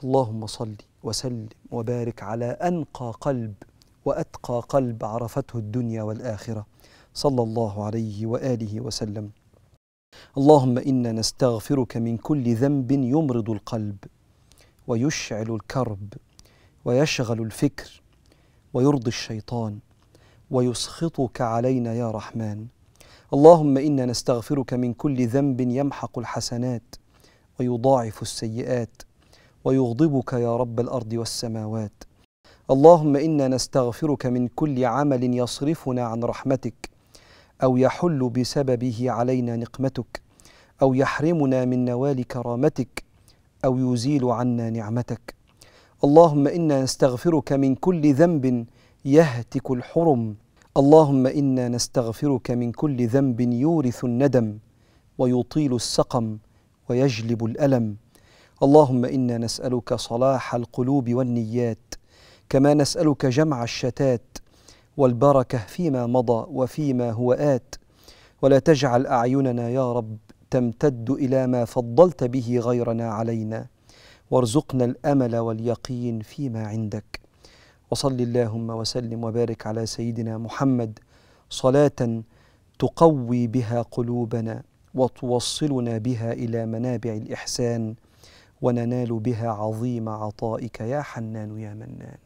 فاللهم صل وسلم وبارك على أنقى قلب وأتقى قلب عرفته الدنيا والآخرة صلى الله عليه وآله وسلم اللهم إنا نستغفرك من كل ذنب يمرض القلب ويشعل الكرب ويشغل الفكر ويرضي الشيطان ويسخطك علينا يا رحمن اللهم انا نستغفرك من كل ذنب يمحق الحسنات ويضاعف السيئات ويغضبك يا رب الارض والسماوات اللهم انا نستغفرك من كل عمل يصرفنا عن رحمتك او يحل بسببه علينا نقمتك او يحرمنا من نوال كرامتك او يزيل عنا نعمتك اللهم انا نستغفرك من كل ذنب يهتك الحرم اللهم انا نستغفرك من كل ذنب يورث الندم ويطيل السقم ويجلب الالم اللهم انا نسالك صلاح القلوب والنيات كما نسالك جمع الشتات والبركه فيما مضى وفيما هو ات ولا تجعل اعيننا يا رب تمتد الى ما فضلت به غيرنا علينا وارزقنا الامل واليقين فيما عندك وصل اللهم وسلم وبارك على سيدنا محمد صلاه تقوي بها قلوبنا وتوصلنا بها الى منابع الاحسان وننال بها عظيم عطائك يا حنان يا منان